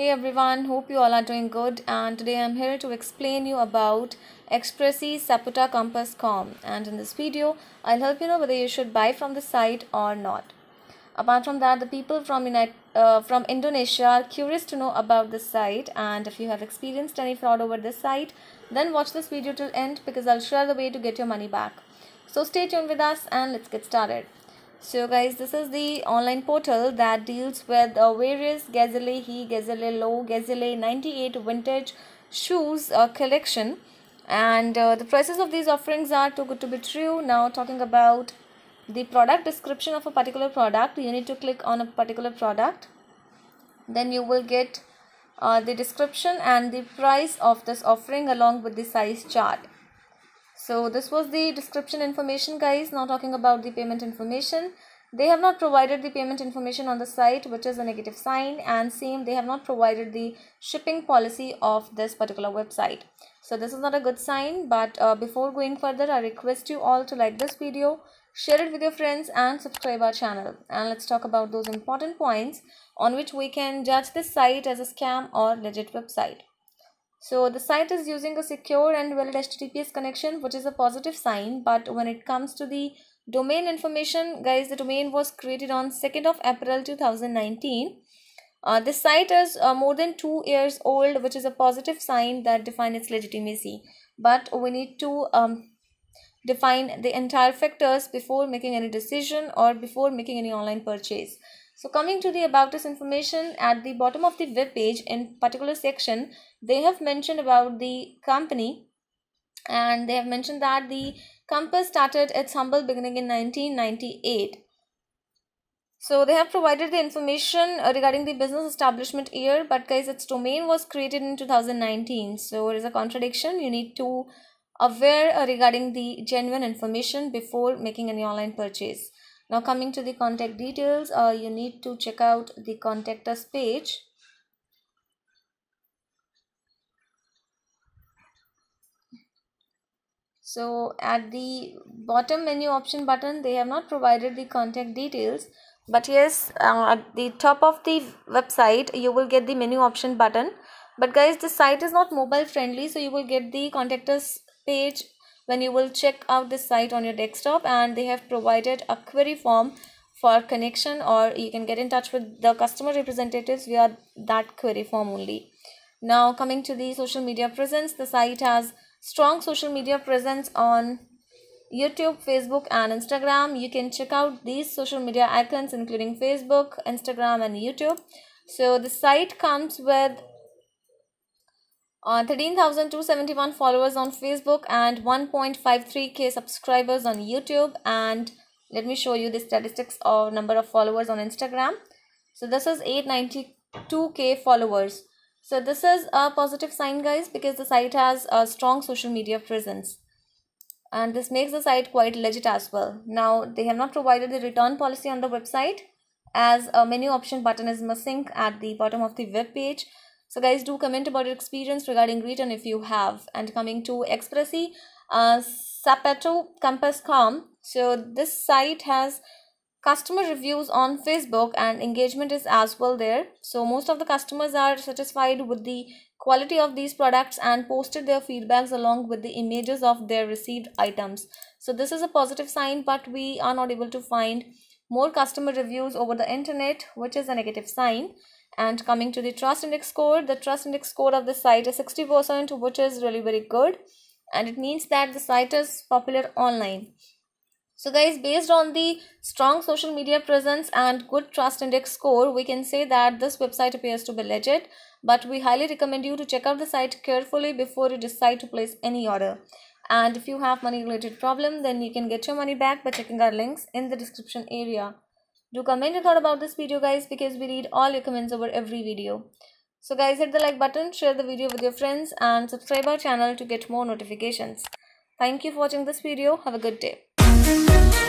hey everyone hope you all are doing good and today i'm here to explain you about expressi saputa compass.com and in this video i'll help you know whether you should buy from the site or not apart from that the people from United, uh, from indonesia are curious to know about this site and if you have experienced any fraud over this site then watch this video till end because i'll share the way to get your money back so stay tuned with us and let's get started so guys, this is the online portal that deals with uh, various Gazelle He, Gazelle Low, Gazelle 98 vintage shoes uh, collection. And uh, the prices of these offerings are too good to be true. Now talking about the product description of a particular product, you need to click on a particular product. Then you will get uh, the description and the price of this offering along with the size chart so this was the description information guys now talking about the payment information they have not provided the payment information on the site which is a negative sign and same they have not provided the shipping policy of this particular website so this is not a good sign but uh, before going further i request you all to like this video share it with your friends and subscribe our channel and let's talk about those important points on which we can judge this site as a scam or legit website so the site is using a secure and valid HTTPS connection, which is a positive sign. But when it comes to the domain information, guys, the domain was created on 2nd of April 2019. Uh, this site is uh, more than two years old, which is a positive sign that defines its legitimacy. But we need to um, define the entire factors before making any decision or before making any online purchase. So coming to the about us information at the bottom of the web page in particular section, they have mentioned about the company and they have mentioned that the compass started its humble beginning in 1998 so they have provided the information uh, regarding the business establishment year but guys its domain was created in 2019 so it is a contradiction you need to aware uh, regarding the genuine information before making any online purchase now coming to the contact details uh, you need to check out the contact us page so at the bottom menu option button they have not provided the contact details but yes uh, at the top of the website you will get the menu option button but guys the site is not mobile friendly so you will get the contact us page when you will check out the site on your desktop and they have provided a query form for connection or you can get in touch with the customer representatives via that query form only now coming to the social media presence the site has strong social media presence on YouTube, Facebook, and Instagram. You can check out these social media icons, including Facebook, Instagram, and YouTube. So the site comes with uh, 13,271 followers on Facebook and 1.53k subscribers on YouTube. And let me show you the statistics of number of followers on Instagram. So this is 892k followers. So this is a positive sign guys because the site has a strong social media presence and this makes the site quite legit as well. Now they have not provided the return policy on the website as a menu option button is missing at the bottom of the web page. So guys do comment about your experience regarding return if you have and coming to Expressy, uh, Sapato Compass.com. So this site has customer reviews on facebook and engagement is as well there so most of the customers are satisfied with the quality of these products and posted their feedbacks along with the images of their received items so this is a positive sign but we are not able to find more customer reviews over the internet which is a negative sign and coming to the trust index score the trust index score of the site is 60% which is really very good and it means that the site is popular online so guys, based on the strong social media presence and good trust index score, we can say that this website appears to be legit, but we highly recommend you to check out the site carefully before you decide to place any order. And if you have money related problem, then you can get your money back by checking our links in the description area. Do comment your thought about this video guys because we read all your comments over every video. So guys hit the like button, share the video with your friends and subscribe our channel to get more notifications. Thank you for watching this video. Have a good day. Thank